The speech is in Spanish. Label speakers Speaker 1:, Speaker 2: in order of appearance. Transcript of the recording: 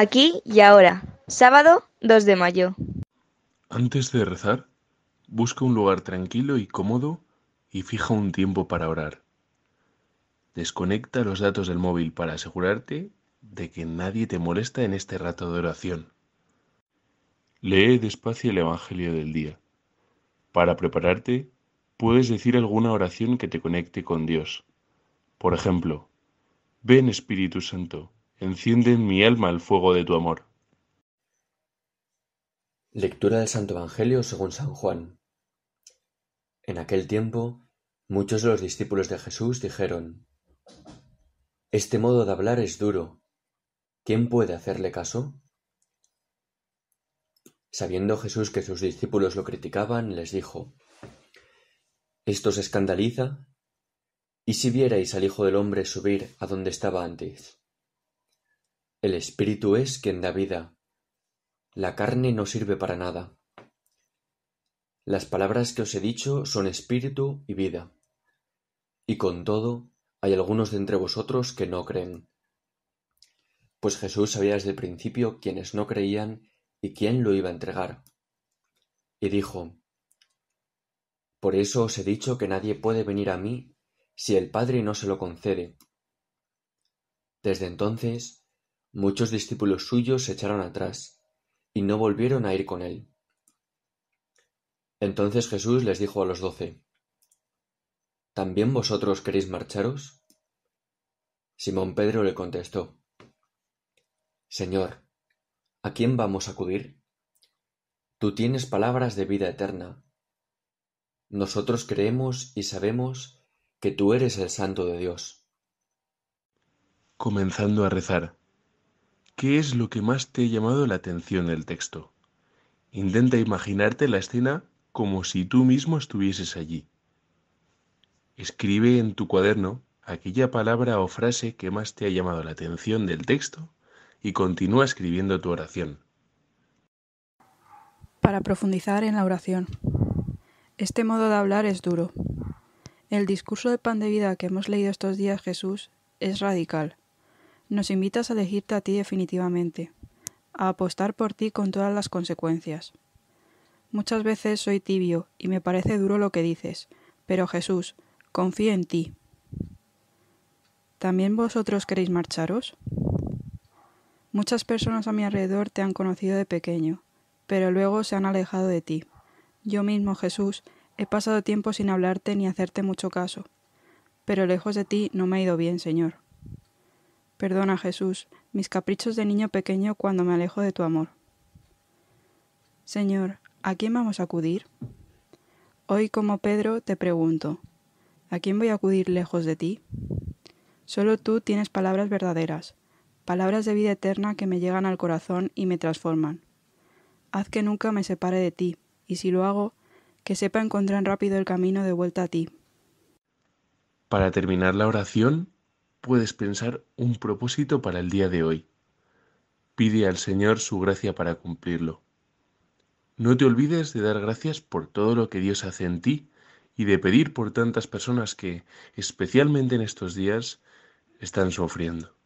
Speaker 1: Aquí y ahora, sábado 2 de mayo.
Speaker 2: Antes de rezar, busca un lugar tranquilo y cómodo y fija un tiempo para orar. Desconecta los datos del móvil para asegurarte de que nadie te molesta en este rato de oración. Lee despacio el Evangelio del día. Para prepararte, puedes decir alguna oración que te conecte con Dios. Por ejemplo, Ven Espíritu Santo Enciende en mi alma el fuego de tu amor.
Speaker 3: Lectura del Santo Evangelio según San Juan. En aquel tiempo, muchos de los discípulos de Jesús dijeron, Este modo de hablar es duro. ¿Quién puede hacerle caso? Sabiendo Jesús que sus discípulos lo criticaban, les dijo, ¿Esto os escandaliza? ¿Y si vierais al Hijo del Hombre subir a donde estaba antes? El espíritu es quien da vida; la carne no sirve para nada. Las palabras que os he dicho son espíritu y vida. Y con todo, hay algunos de entre vosotros que no creen. Pues Jesús sabía desde el principio quienes no creían y quién lo iba a entregar. Y dijo, Por eso os he dicho que nadie puede venir a mí si el Padre no se lo concede. Desde entonces Muchos discípulos suyos se echaron atrás, y no volvieron a ir con él. Entonces Jesús les dijo a los doce, ¿También vosotros queréis marcharos? Simón Pedro le contestó, Señor, ¿a quién vamos a acudir? Tú tienes palabras de vida eterna. Nosotros creemos y sabemos que tú eres el Santo de Dios. Comenzando a rezar. ¿Qué es lo que más te ha llamado
Speaker 2: la atención del texto? Intenta imaginarte la escena como si tú mismo estuvieses allí. Escribe en tu cuaderno aquella palabra o frase que más te ha llamado la atención del texto y continúa escribiendo tu oración.
Speaker 1: Para profundizar en la oración. Este modo de hablar es duro. El discurso de pan de vida que hemos leído estos días Jesús es radical nos invitas a elegirte a ti definitivamente, a apostar por ti con todas las consecuencias. Muchas veces soy tibio y me parece duro lo que dices, pero Jesús, confío en ti. ¿También vosotros queréis marcharos? Muchas personas a mi alrededor te han conocido de pequeño, pero luego se han alejado de ti. Yo mismo, Jesús, he pasado tiempo sin hablarte ni hacerte mucho caso, pero lejos de ti no me ha ido bien, Señor. Perdona, Jesús, mis caprichos de niño pequeño cuando me alejo de tu amor. Señor, ¿a quién vamos a acudir? Hoy, como Pedro, te pregunto, ¿a quién voy a acudir lejos de ti? Solo tú tienes palabras verdaderas, palabras de vida eterna que me llegan al corazón y me transforman. Haz que nunca me separe de ti, y si lo hago, que sepa encontrar rápido el camino de vuelta a ti.
Speaker 2: Para terminar la oración, puedes pensar un propósito para el día de hoy. Pide al Señor su gracia para cumplirlo. No te olvides de dar gracias por todo lo que Dios hace en ti y de pedir por tantas personas que, especialmente en estos días,
Speaker 3: están sufriendo.